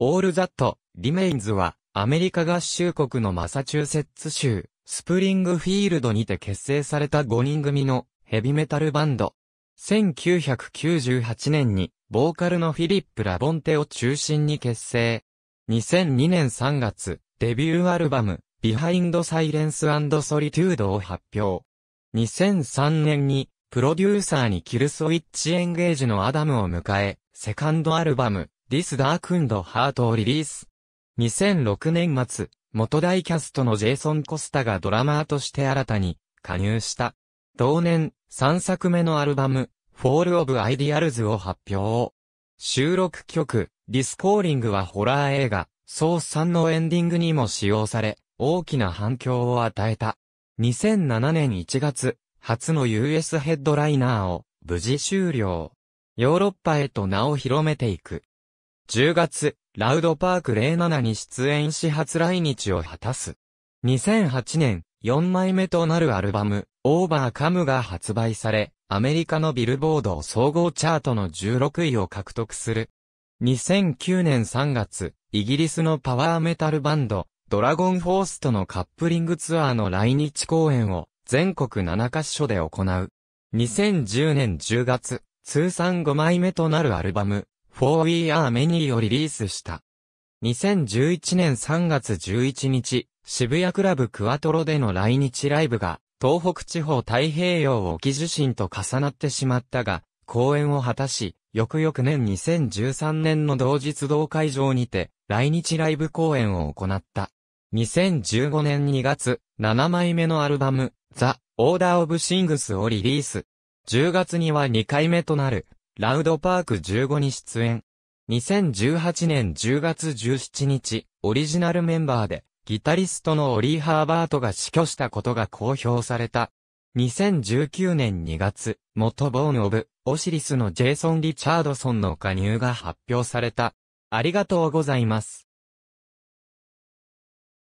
All That Remains は、アメリカ合衆国のマサチューセッツ州、スプリングフィールドにて結成された5人組のヘビメタルバンド。1998年に、ボーカルのフィリップ・ラボンテを中心に結成。2002年3月、デビューアルバム、ビハインド・サイレンス・ソリ e a ードを発表。2003年に、プロデューサーにキルスウィッチエンゲージのアダムを迎え、セカンドアルバム、This Dark and Heart をリリース。2006年末、元大キャストのジェイソン・コスタがドラマーとして新たに加入した。同年、3作目のアルバム、Fall of Ideals を発表。収録曲、ディスコーリングはホラー映画、ソース3のエンディングにも使用され、大きな反響を与えた。2007年1月、初の US ヘッドライナーを無事終了。ヨーロッパへと名を広めていく。10月、ラウドパーク07に出演し初来日を果たす。2008年、4枚目となるアルバム、オーバーカムが発売され、アメリカのビルボード総合チャートの16位を獲得する。2009年3月、イギリスのパワーメタルバンド、ドラゴンフォースとのカップリングツアーの来日公演を全国7カ所で行う。2010年10月、通算5枚目となるアルバム、フォー We Are Many をリリースした。2011年3月11日、渋谷クラブクワトロでの来日ライブが、東北地方太平洋沖地震と重なってしまったが、公演を果たし、翌々年2013年の同日同会場にて、来日ライブ公演を行った。2015年2月、7枚目のアルバム、ザ・オーダー・オブ・シングスをリリース。10月には2回目となる、ラウドパーク15に出演。2018年10月17日、オリジナルメンバーで、ギタリストのオリー・ハーバートが死去したことが公表された。2019年2月、元ボーン・オブ・オシリスのジェイソン・リチャードソンの加入が発表された。ありがとうございます。